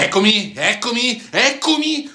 Eccomi, eccomi, eccomi!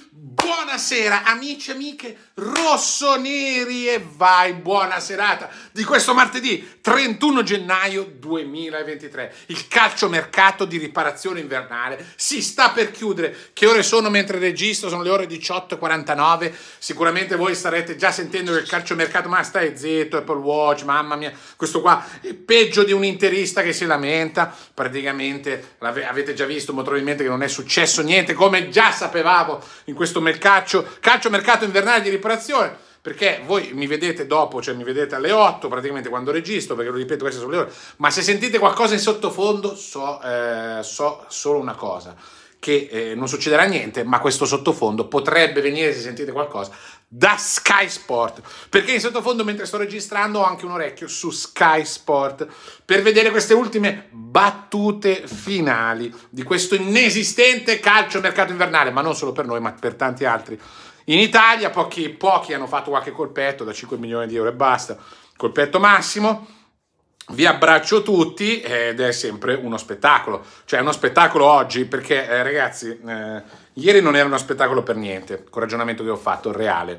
Buonasera amici e amiche rossoneri e vai, buona serata di questo martedì 31 gennaio 2023. Il calciomercato di riparazione invernale si sta per chiudere. Che ore sono mentre registro? Sono le ore 18.49. Sicuramente voi starete già sentendo che il calciomercato, ma stai zitto, Apple Watch, mamma mia, questo qua è peggio di un interista che si lamenta. Praticamente avete già visto molto probabilmente che non è successo niente, come già sapevamo in questo mercato calcio, calcio mercato invernale di riparazione, perché voi mi vedete dopo, cioè mi vedete alle 8 praticamente quando registro, perché lo ripeto queste sono le ore, ma se sentite qualcosa in sottofondo so, eh, so solo una cosa che eh, non succederà niente, ma questo sottofondo potrebbe venire, se sentite qualcosa, da Sky Sport. Perché in sottofondo, mentre sto registrando, ho anche un orecchio su Sky Sport per vedere queste ultime battute finali di questo inesistente calcio mercato invernale, ma non solo per noi, ma per tanti altri. In Italia pochi, pochi hanno fatto qualche colpetto da 5 milioni di euro e basta, colpetto massimo vi abbraccio tutti ed è sempre uno spettacolo, cioè uno spettacolo oggi perché eh, ragazzi, eh, ieri non era uno spettacolo per niente, col ragionamento che ho fatto, reale.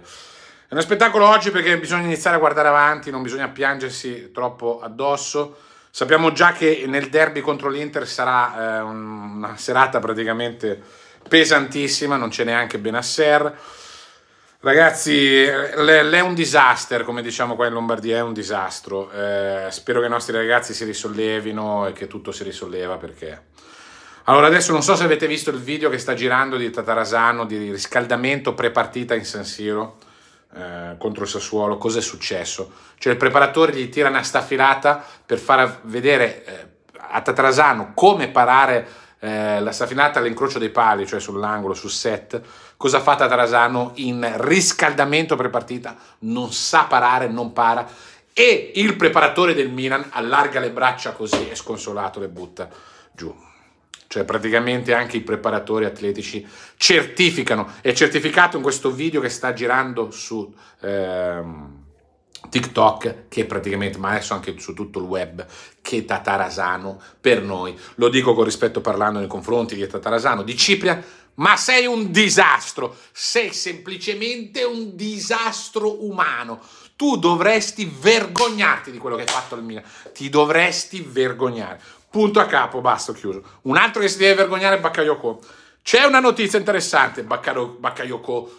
È uno spettacolo oggi perché bisogna iniziare a guardare avanti, non bisogna piangersi troppo addosso. Sappiamo già che nel derby contro l'Inter sarà eh, una serata praticamente pesantissima, non c'è neanche Benasser. Ragazzi, è un disaster, come diciamo qua in Lombardia, è un disastro. Eh, spero che i nostri ragazzi si risollevino e che tutto si risolleva perché... Allora, adesso non so se avete visto il video che sta girando di Tatarasano di riscaldamento pre-partita in San Siro eh, contro il Sassuolo. Cosa è successo? Cioè, il preparatore gli tira una staffilata per far vedere eh, a Tatarasano come parare eh, la safinata all'incrocio dei pali, cioè sull'angolo, sul set, cosa ha fatto Tarasano in riscaldamento pre-partita, non sa parare, non para, e il preparatore del Milan allarga le braccia così e sconsolato le butta giù. Cioè praticamente anche i preparatori atletici certificano, è certificato in questo video che sta girando su... Ehm, TikTok, che praticamente, ma adesso anche su tutto il web, che Tatarasano per noi. Lo dico con rispetto parlando nei confronti di Tatarasano, di Cipria, ma sei un disastro, sei semplicemente un disastro umano. Tu dovresti vergognarti di quello che hai fatto al Milan, ti dovresti vergognare. Punto a capo, basta, chiuso. Un altro che si deve vergognare è Bakayoko c'è una notizia interessante, Baccaro,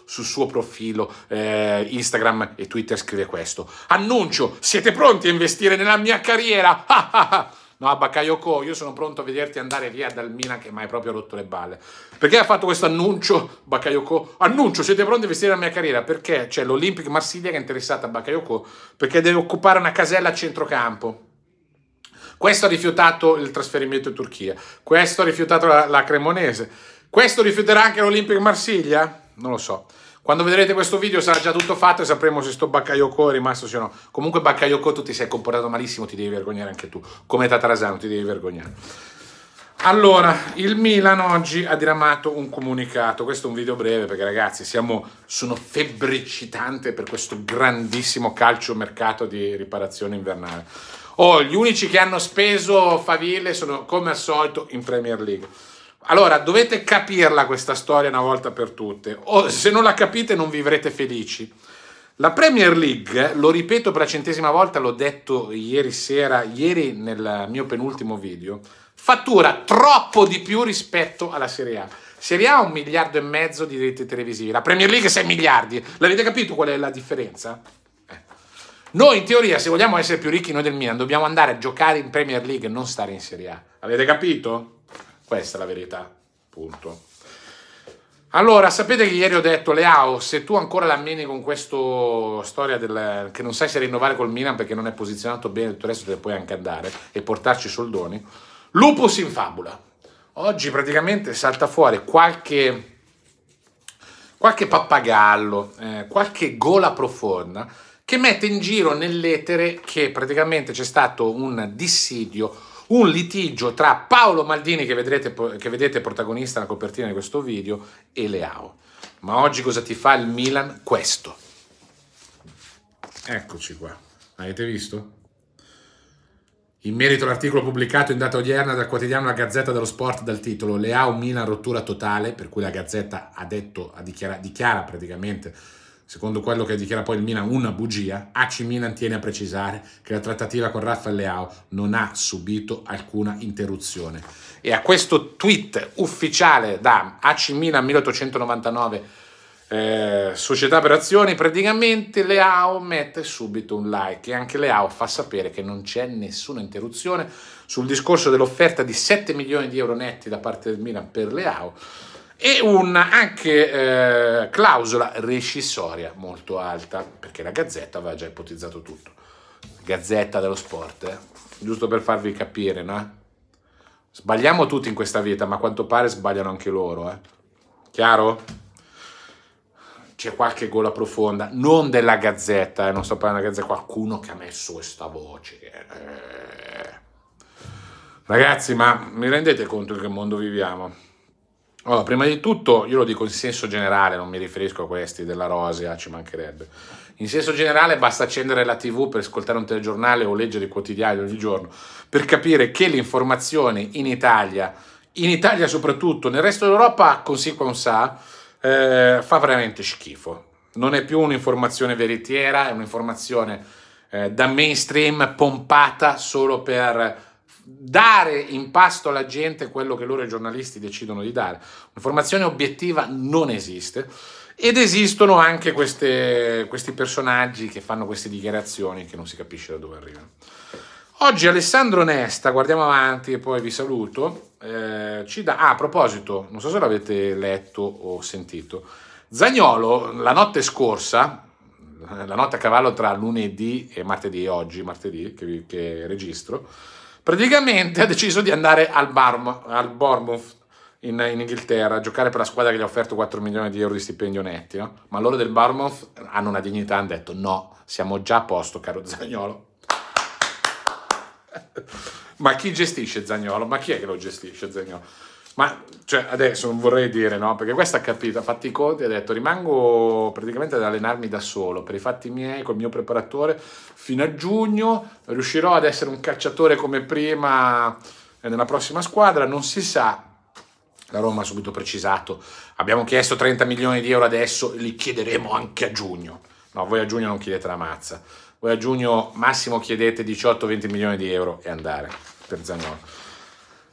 sul suo profilo eh, Instagram e Twitter scrive questo. Annuncio, siete pronti a investire nella mia carriera? Ah, ah, ah. no, Baccaiocco, io sono pronto a vederti andare via dal Milan che mi hai proprio rotto le balle. Perché ha fatto questo annuncio, Baccaiocco? Annuncio, siete pronti a investire nella mia carriera? Perché c'è l'Olympic Marsiglia che è interessata a Baccaiocco perché deve occupare una casella a centrocampo. Questo ha rifiutato il trasferimento in Turchia, questo ha rifiutato la, la Cremonese questo rifiuterà anche l'Olympic Marsiglia? Non lo so. Quando vedrete questo video sarà già tutto fatto e sapremo se sto Baccaiocco è rimasto o no. Comunque Baccaiocco tu ti sei comportato malissimo, ti devi vergognare anche tu. Come Tatarasano ti devi vergognare. Allora, il Milan oggi ha diramato un comunicato. Questo è un video breve perché ragazzi siamo, sono febbricitante per questo grandissimo calcio mercato di riparazione invernale. Oh, gli unici che hanno speso faville sono come al solito in Premier League. Allora, dovete capirla questa storia una volta per tutte, o se non la capite non vivrete felici. La Premier League, lo ripeto per la centesima volta, l'ho detto ieri sera, ieri nel mio penultimo video, fattura troppo di più rispetto alla Serie A. Serie A ha un miliardo e mezzo di diritti televisivi, la Premier League 6 miliardi. L'avete capito qual è la differenza? Eh. Noi in teoria, se vogliamo essere più ricchi noi del Milan, dobbiamo andare a giocare in Premier League e non stare in Serie A. Avete capito? Questa è la verità, punto. Allora, sapete che ieri ho detto, Leao, se tu ancora la mini con questa storia del, che non sai se rinnovare col Milan perché non è posizionato bene, tutto il resto te ne puoi anche andare e portarci soldoni. Lupus in fabula. Oggi praticamente salta fuori qualche, qualche pappagallo, eh, qualche gola profonda che mette in giro nell'etere che praticamente c'è stato un dissidio un litigio tra Paolo Maldini, che vedrete, che vedete protagonista nella copertina di questo video, e Leao. Ma oggi cosa ti fa il Milan? Questo. Eccoci qua. Avete visto? In merito all'articolo pubblicato in data odierna dal quotidiano La Gazzetta dello Sport dal titolo Leao Milan rottura totale, per cui la Gazzetta ha, detto, ha dichiara, dichiara praticamente secondo quello che dichiara poi il Milan, una bugia, AC Milan tiene a precisare che la trattativa con Rafa Leao non ha subito alcuna interruzione. E a questo tweet ufficiale da AC Milan 1899 eh, società per azioni, praticamente Leao mette subito un like e anche Leao fa sapere che non c'è nessuna interruzione sul discorso dell'offerta di 7 milioni di euro netti da parte del Milan per Leao e una anche eh, clausola rescissoria molto alta, perché la Gazzetta aveva già ipotizzato tutto. Gazzetta dello sport, eh? giusto per farvi capire, no? Sbagliamo tutti in questa vita, ma a quanto pare sbagliano anche loro, eh? Chiaro? C'è qualche gola profonda, non della Gazzetta, eh? non sto parlando della Gazzetta, qualcuno che ha messo questa voce. Eh. Ragazzi, ma mi rendete conto in che mondo viviamo? Allora, prima di tutto, io lo dico in senso generale, non mi riferisco a questi della Rosea, ci mancherebbe. In senso generale basta accendere la TV per ascoltare un telegiornale o leggere i quotidiani ogni giorno per capire che l'informazione in Italia, in Italia soprattutto, nel resto d'Europa, così come sa, eh, fa veramente schifo. Non è più un'informazione veritiera, è un'informazione eh, da mainstream pompata solo per dare in pasto alla gente quello che loro i giornalisti decidono di dare. Un'informazione obiettiva non esiste ed esistono anche queste, questi personaggi che fanno queste dichiarazioni che non si capisce da dove arrivano. Oggi Alessandro Nesta, guardiamo avanti e poi vi saluto, eh, ci dà, ah, a proposito, non so se l'avete letto o sentito, Zagnolo la notte scorsa, la notte a cavallo tra lunedì e martedì, oggi martedì che, che registro, praticamente ha deciso di andare al, Barm- al Bournemouth in, in, Inghilterra a giocare per la squadra che gli ha offerto 4 milioni di euro di stipendio netti, no? Ma loro del Bournemouth hanno una dignità, hanno detto no, siamo già a posto, caro Zagnolo. Ma chi gestisce Zagnolo? Ma chi è che lo gestisce Zagnolo? Ma cioè, adesso non vorrei dire, no? Perché questa ha capito, ha fatto i conti e ha detto rimango praticamente ad allenarmi da solo, per i fatti miei, col mio preparatore, fino a giugno riuscirò ad essere un cacciatore come prima eh, nella prossima squadra, non si sa, la Roma ha subito precisato, abbiamo chiesto 30 milioni di euro adesso, li chiederemo anche a giugno. No, voi a giugno non chiedete la mazza, voi a giugno massimo chiedete 18-20 milioni di euro e andare per Zanon.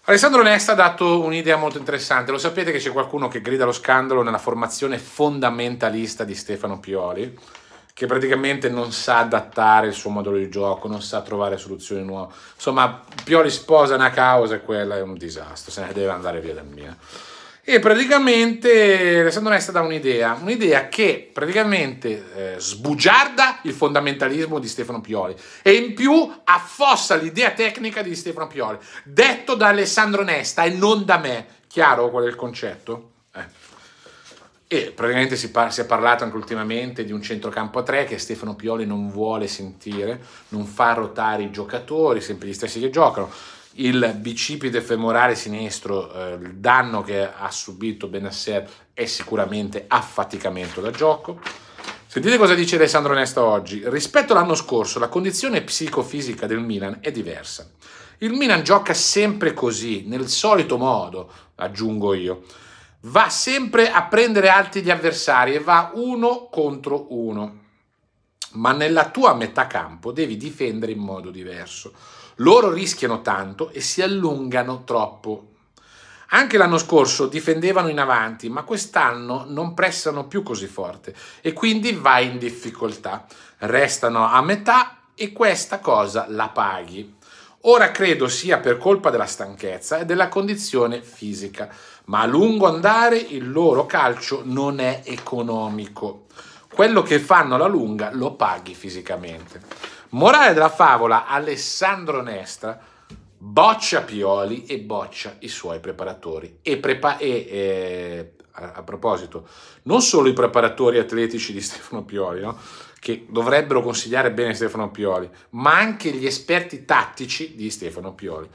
Alessandro Nesta ha dato un'idea molto interessante. Lo sapete che c'è qualcuno che grida lo scandalo nella formazione fondamentalista di Stefano Pioli, che praticamente non sa adattare il suo modello di gioco, non sa trovare soluzioni nuove. Insomma, Pioli sposa una causa e quella è un disastro, se ne deve andare via da mia e praticamente Alessandro Nesta dà un'idea, un'idea che praticamente eh, sbugiarda il fondamentalismo di Stefano Pioli e in più affossa l'idea tecnica di Stefano Pioli, detto da Alessandro Nesta e non da me, chiaro qual è il concetto? Eh. E praticamente si, par- si, è parlato anche ultimamente di un centrocampo a tre che Stefano Pioli non vuole sentire, non fa rotare i giocatori, sempre gli stessi che giocano il bicipite femorale sinistro, eh, il danno che ha subito Benasser è sicuramente affaticamento da gioco. Sentite cosa dice Alessandro Nesta oggi. Rispetto all'anno scorso, la condizione psicofisica del Milan è diversa. Il Milan gioca sempre così, nel solito modo, aggiungo io. Va sempre a prendere alti gli avversari e va uno contro uno. Ma nella tua metà campo devi difendere in modo diverso loro rischiano tanto e si allungano troppo. Anche l'anno scorso difendevano in avanti, ma quest'anno non pressano più così forte e quindi vai in difficoltà. Restano a metà e questa cosa la paghi. Ora credo sia per colpa della stanchezza e della condizione fisica, ma a lungo andare il loro calcio non è economico. Quello che fanno alla lunga lo paghi fisicamente. Morale della favola, Alessandro Nesta boccia Pioli e boccia i suoi preparatori. E, prepa- e eh, a, a, proposito, non solo i preparatori atletici di Stefano Pioli, no? che dovrebbero consigliare bene Stefano Pioli, ma anche gli esperti tattici di Stefano Pioli.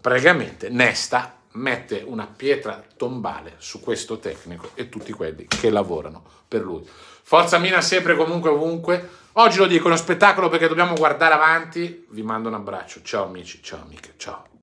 Praticamente Nesta mette una pietra tombale su questo tecnico e tutti quelli che lavorano per lui. Forza Mina sempre comunque ovunque. Oggi lo dico, è uno spettacolo perché dobbiamo guardare avanti. Vi mando un abbraccio. Ciao amici, ciao amiche, ciao.